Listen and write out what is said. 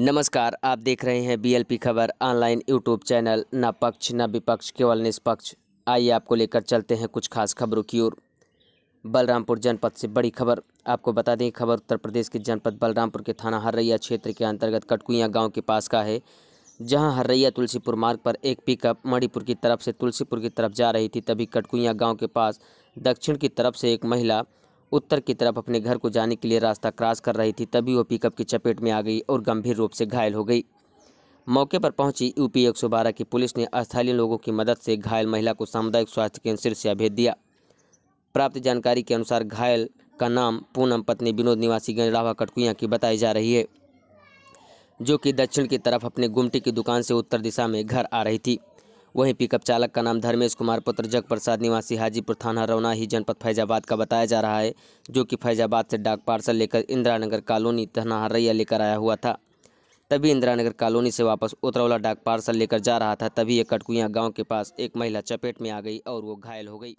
नमस्कार आप देख रहे हैं बीएलपी खबर ऑनलाइन यूट्यूब चैनल न पक्ष न विपक्ष केवल निष्पक्ष आइए आपको लेकर चलते हैं कुछ खास खबरों की ओर बलरामपुर जनपद से बड़ी खबर आपको बता दें खबर उत्तर प्रदेश के जनपद बलरामपुर के थाना हर्रैया क्षेत्र के अंतर्गत कटकुया गाँव के पास का है जहाँ हर्रैया तुलसीपुर मार्ग पर एक पिकअप मणिपुर की तरफ से तुलसीपुर की तरफ जा रही थी तभी कटकुइया गाँव के पास दक्षिण की तरफ से एक महिला उत्तर की तरफ अपने घर को जाने के लिए रास्ता क्रॉस कर रही थी तभी वो पिकअप की चपेट में आ गई और गंभीर रूप से घायल हो गई मौके पर पहुंची यूपी 112 की पुलिस ने स्थानीय लोगों की मदद से घायल महिला को सामुदायिक स्वास्थ्य केंद्र सिरसिया भेज दिया प्राप्त जानकारी के अनुसार घायल का नाम पूनम पत्नी विनोद निवासी गंजरावा कटकुया की बताई जा रही है जो कि दक्षिण की तरफ अपने गुमटी की दुकान से उत्तर दिशा में घर आ रही थी वहीं पिकअप चालक का नाम धर्मेश कुमार पुत्र जग प्रसाद निवासी हाजीपुर थाना रौना ही जनपद फैजाबाद का बताया जा रहा है जो कि फैजाबाद से डाक पार्सल लेकर इंदिरानगर कॉलोनी थाना लेकर आया हुआ था तभी इंदिरानगर कॉलोनी से वापस उतरौला डाक पार्सल लेकर जा रहा था तभी एक कटकुया गाँव के पास एक महिला चपेट में आ गई और वो घायल हो गई